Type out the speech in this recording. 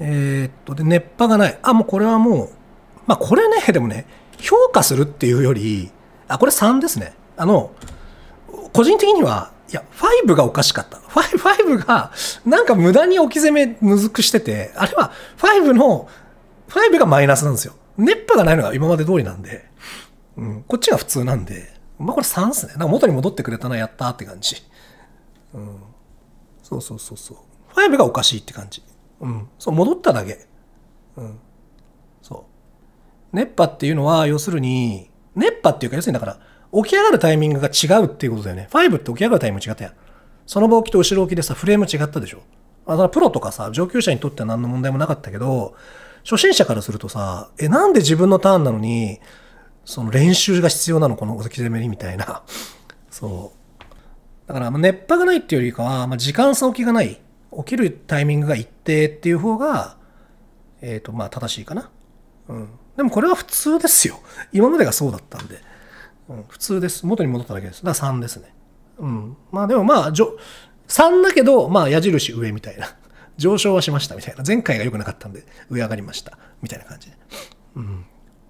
えー、っと、で、熱波がない。あ、もうこれはもう、まあこれね、でもね、評価するっていうより、あ、これ3ですね。あの、個人的には、いや、5がおかしかった。5, 5が、なんか無駄に置き攻めむずくしてて、あれは5の、5がマイナスなんですよ。熱波がないのが今まで通りなんで、うん、こっちが普通なんで、まあこれ3っすね。なんか元に戻ってくれたな、やったって感じ。うん。そうそうそうそう。5がおかしいって感じ。うん、そう戻っただけ、うん、そう熱波っていうのは要するに熱波っていうか要するにだから起き上がるタイミングが違うっていうことだよね5って起き上がるタイミング違ったやんその場起きと後ろ置きでさフレーム違ったでしょあだプロとかさ上級者にとっては何の問題もなかったけど初心者からするとさえなんで自分のターンなのにその練習が必要なのこの置き攻めにみたいなそうだから、ま熱波がないっていうよりかは、まあ、時間差置きがない。起きるタイミングが一定っていう方が、えっ、ー、と、まあ、正しいかな。うん。でもこれは普通ですよ。今までがそうだったんで。うん、普通です。元に戻っただけです。だから3ですね。うん。まあでもまあ、じょ3だけど、まあ矢印上みたいな。上昇はしましたみたいな。前回が良くなかったんで、上上がりました。みたいな感じで。うん。